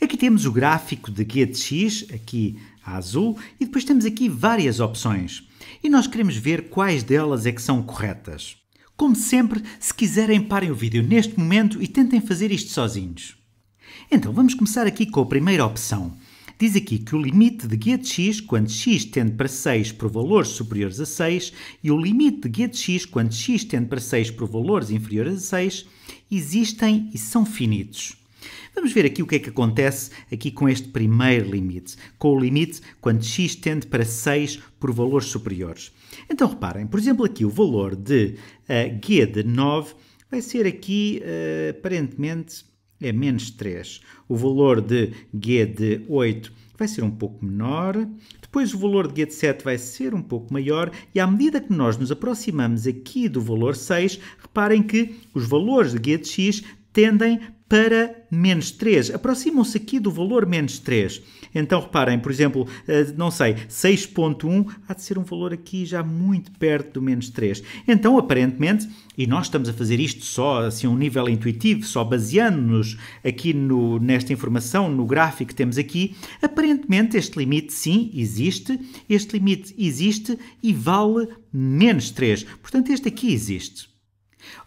Aqui temos o gráfico de guia de X, aqui a azul, e depois temos aqui várias opções. E nós queremos ver quais delas é que são corretas. Como sempre, se quiserem parem o vídeo neste momento e tentem fazer isto sozinhos. Então vamos começar aqui com a primeira opção. Diz aqui que o limite de guia de x quando x tende para 6 por valores superiores a 6 e o limite de guia de x quando x tende para 6 por valores inferiores a 6 existem e são finitos. Vamos ver aqui o que é que acontece aqui com este primeiro limite, com o limite quando x tende para 6 por valores superiores. Então reparem, por exemplo aqui o valor de uh, g de 9 vai ser aqui uh, aparentemente é menos 3. O valor de g de 8 vai ser um pouco menor, depois o valor de g de 7 vai ser um pouco maior e à medida que nós nos aproximamos aqui do valor 6, reparem que os valores de g de x tendem para menos 3. Aproximam-se aqui do valor menos 3. Então reparem, por exemplo, eh, não sei, 6.1 há de ser um valor aqui já muito perto do menos 3. Então, aparentemente, e nós estamos a fazer isto só assim a um nível intuitivo, só baseando-nos aqui no, nesta informação, no gráfico que temos aqui, aparentemente este limite sim existe, este limite existe e vale menos 3. Portanto, este aqui existe.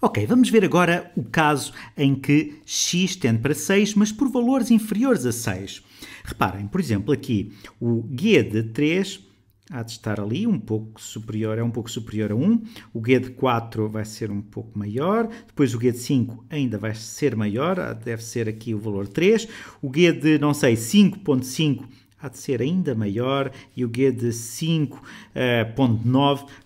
Ok, vamos ver agora o caso em que x tende para 6, mas por valores inferiores a 6. Reparem, por exemplo, aqui o g de 3 há de estar ali, um pouco superior, é um pouco superior a 1. O G de 4 vai ser um pouco maior, depois o G de 5 ainda vai ser maior, deve ser aqui o valor 3. O G de, não sei, 5.5 há de ser ainda maior e o G de 5.9 eh,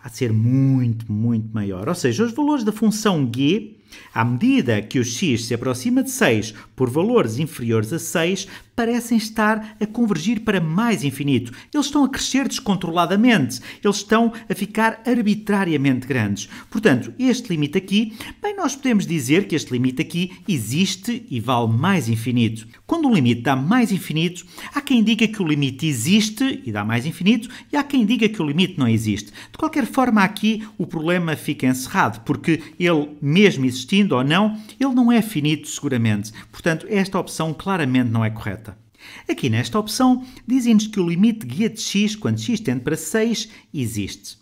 há de ser muito, muito maior. Ou seja, os valores da função G à medida que o x se aproxima de 6 por valores inferiores a 6, parecem estar a convergir para mais infinito. Eles estão a crescer descontroladamente, eles estão a ficar arbitrariamente grandes. Portanto, este limite aqui, bem, nós podemos dizer que este limite aqui existe e vale mais infinito. Quando o limite dá mais infinito, há quem diga que o limite existe e dá mais infinito, e há quem diga que o limite não existe. De qualquer forma, aqui o problema fica encerrado, porque ele mesmo existe existindo ou não, ele não é finito seguramente. Portanto, esta opção claramente não é correta. Aqui nesta opção, dizem-nos que o limite guia de x, quando x tende para 6, existe.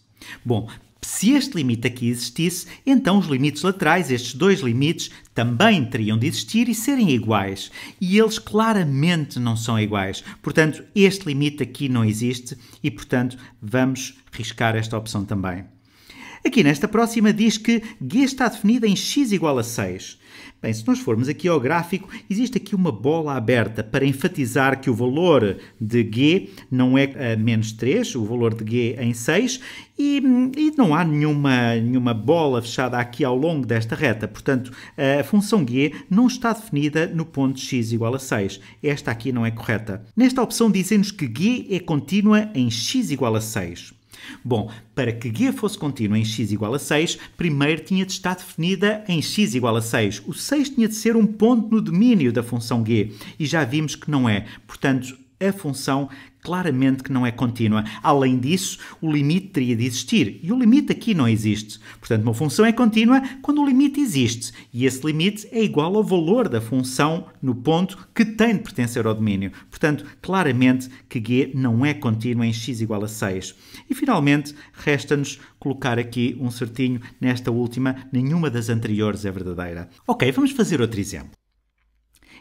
Bom, se este limite aqui existisse, então os limites laterais, estes dois limites, também teriam de existir e serem iguais. E eles claramente não são iguais. Portanto, este limite aqui não existe e, portanto, vamos riscar esta opção também. Aqui nesta próxima diz que G está definida em x igual a 6. Bem, se nós formos aqui ao gráfico, existe aqui uma bola aberta para enfatizar que o valor de G não é eh, menos 3, o valor de G é em 6, e, e, não há nenhuma, nenhuma bola fechada aqui ao longo desta reta. Portanto, eh, a função G não está definida no ponto x igual a 6. Esta aqui não é correta. Nesta opção dizem-nos que G é contínua em x igual a 6. Bom, para que guia fosse contínua em x igual a 6, primeiro tinha de estar definida em x igual a 6. O 6 tinha de ser um ponto no domínio da função g e já vimos que não é. Portanto, a função claramente que não é contínua. Além disso, o limite teria de existir e o limite aqui não existe. Portanto, uma função é contínua quando o limite existe e esse limite é igual ao valor da função no ponto que tem de pertencer ao domínio. Portanto, claramente que g não é contínua em x igual a 6. E finalmente, resta-nos colocar aqui um certinho nesta última, nenhuma das anteriores é verdadeira. Ok, vamos fazer outro exemplo.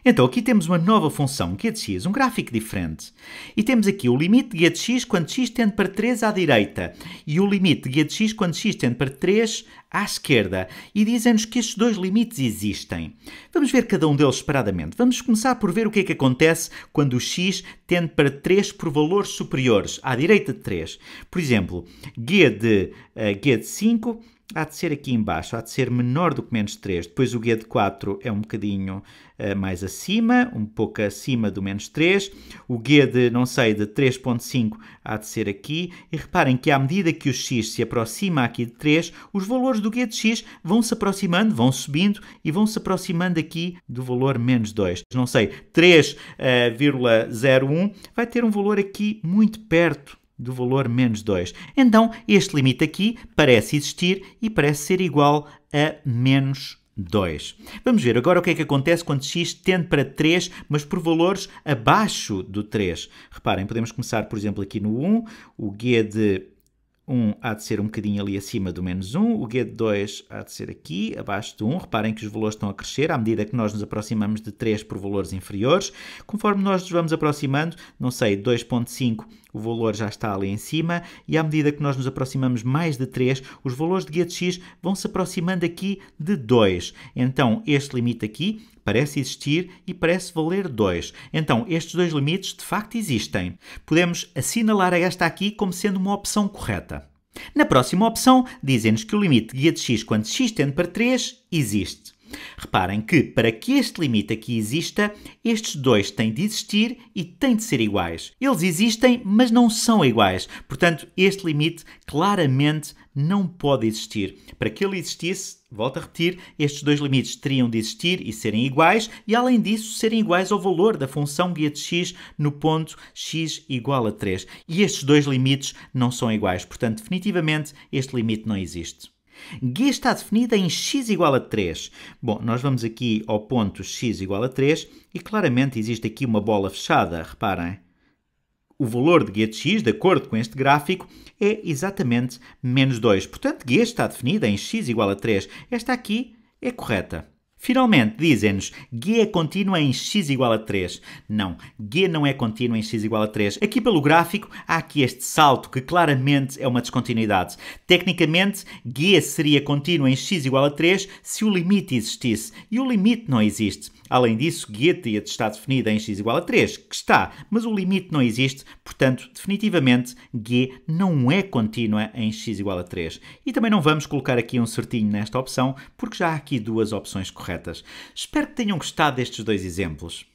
Então aqui temos uma nova função, getX, é um gráfico diferente. E temos aqui o limite de getX quando x tende para 3 à direita e o limite de getX quando x tende para 3 à esquerda. E dizem-nos que estes dois limites existem. Vamos ver cada um deles separadamente. Vamos começar por ver o que é que acontece quando o x tende para 3 por valores superiores, à direita de 3. Por exemplo, g de uh, g de 5 há de ser aqui embaixo, há de ser menor do que menos 3. Depois o guia de 4 é um bocadinho uh, mais acima, um pouco acima do menos 3. O guia de, não sei, de 3.5 há de ser aqui. E reparem que à medida que o x se aproxima aqui de 3, os valores do guia de x vão se aproximando, vão subindo e vão se aproximando aqui do valor menos 2. Não sei, 3,01 eh, uh, vai ter um valor aqui muito perto do valor menos 2. Então, este limite aqui parece existir e parece ser igual a menos 2. Vamos ver agora o que é que acontece quando x tende para 3, mas por valores abaixo do 3. Reparem, podemos começar, por exemplo, aqui no 1. O g de 1 há de ser um bocadinho ali acima do menos 1, o g de 2 há de ser aqui, abaixo do 1. Reparem que os valores estão a crescer à medida que nós nos aproximamos de 3 por valores inferiores. Conforme nós nos vamos aproximando, não sei, 2.5 o valor já está ali em cima e à medida que nós nos aproximamos mais de 3, os valores de de X vão se aproximando aqui de 2. Então, este limite aqui parece existir e parece valer 2. Então, estes dois limites de facto existem. Podemos assinalar esta aqui como sendo uma opção correta. Na próxima opção, dizem-nos que o limite de guia de x quando x tende para 3 existe. Reparem que, para que este limite aqui exista, estes dois têm de existir e têm de ser iguais. Eles existem, mas não são iguais. Portanto, este limite claramente não pode existir. Para que ele existisse, volto a repetir, estes dois limites teriam de existir e serem iguais, e além disso, serem iguais ao valor da função guia de x no ponto x igual a 3. E estes dois limites não são iguais, portanto, definitivamente, este limite não existe. G está definida em x igual a 3. Bom, nós vamos aqui ao ponto x igual a 3 e claramente existe aqui uma bola fechada, reparem. O valor de g de x, de acordo com este gráfico, é exatamente menos 2. Portanto, g está definida em x igual a 3. Esta aqui é correta. Finalmente, dizem-nos G é contínua em x igual a 3. Não, G não é contínua em x igual a 3. Aqui pelo gráfico há aqui este salto que claramente é uma descontinuidade. Tecnicamente, G seria contínua em x igual a 3 se o limite existisse. E o limite não existe. Além disso, G teria de estar definida em x igual a 3, que está, mas o limite não existe, portanto, definitivamente, G não é contínua em x igual a 3. E também não vamos colocar aqui um certinho nesta opção, porque já há aqui duas opções corretas corretas. Espero que tenham gostado destes dois exemplos.